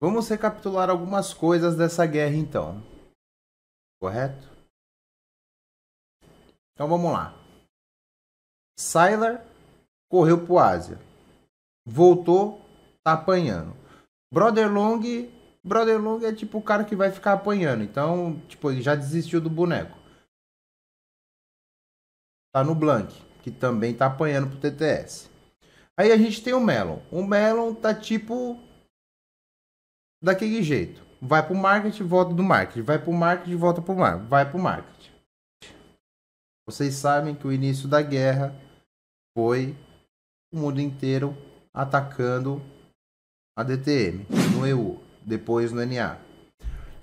Vamos recapitular algumas coisas dessa guerra então. Correto? Então vamos lá. Siler correu pro Ásia. Voltou, tá apanhando. Brother Long, Brother Long é tipo o cara que vai ficar apanhando. Então, tipo, ele já desistiu do boneco. Tá no Blank, que também tá apanhando pro TTS. Aí a gente tem o Melon. O Melon tá tipo daquele jeito. Vai para o marketing, volta do marketing. Vai para o marketing, volta para o marketing. Vai para o marketing. Vocês sabem que o início da guerra foi o mundo inteiro atacando a DTM no EU, depois no NA.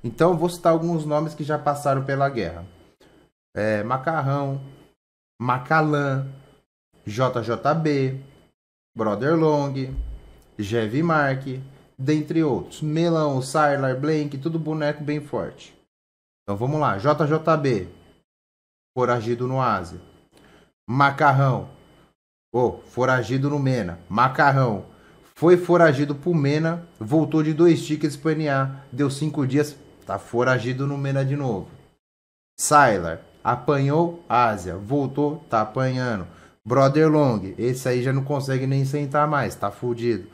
Então vou citar alguns nomes que já passaram pela guerra: é, Macarrão, Macalã, JJB, Brother Long, Jevi Mark, dentre outros. Melão, sylar Blank, tudo boneco bem forte. Então vamos lá. JJB, foragido no Ásia. Macarrão, oh, foragido no Mena. Macarrão, foi foragido pro Mena, voltou de dois tickets pro NA, deu cinco dias, tá foragido no Mena de novo. Sylar, apanhou Ásia, voltou, tá apanhando. Brother Long, esse aí já não consegue nem sentar mais, tá fudido.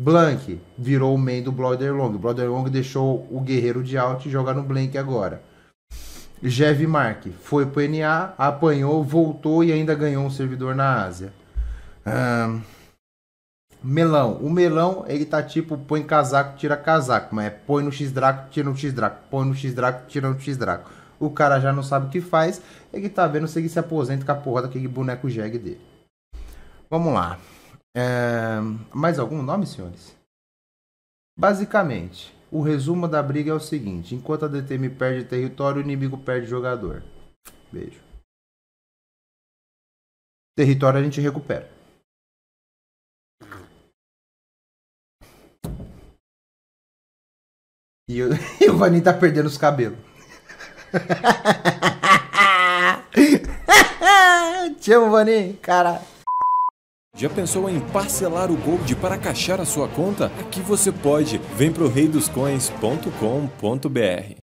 Blank virou o main do Brother Long deixou o Guerreiro de e jogar no Blank agora. Jev Mark foi pro NA, apanhou, voltou e ainda ganhou um servidor na Ásia. Um... Melão. O melão, ele tá tipo, põe casaco, tira casaco. Mas é põe no X-Draco, tira no X-Draco. Põe no X-Draco, tira no X-Draco. O cara já não sabe o que faz. Ele tá vendo se ele se aposenta com a porra daquele boneco jegue dele. Vamos lá. É... Mais algum nome, senhores? Basicamente, o resumo da briga é o seguinte: enquanto a DTM perde território, o inimigo perde jogador. Beijo. Território a gente recupera. E, eu, e o Vanin tá perdendo os cabelos. Te amo, Vanin, caralho. Já pensou em parcelar o Gold para caixar a sua conta? Aqui você pode. Vem para o reidoscoins.com.br.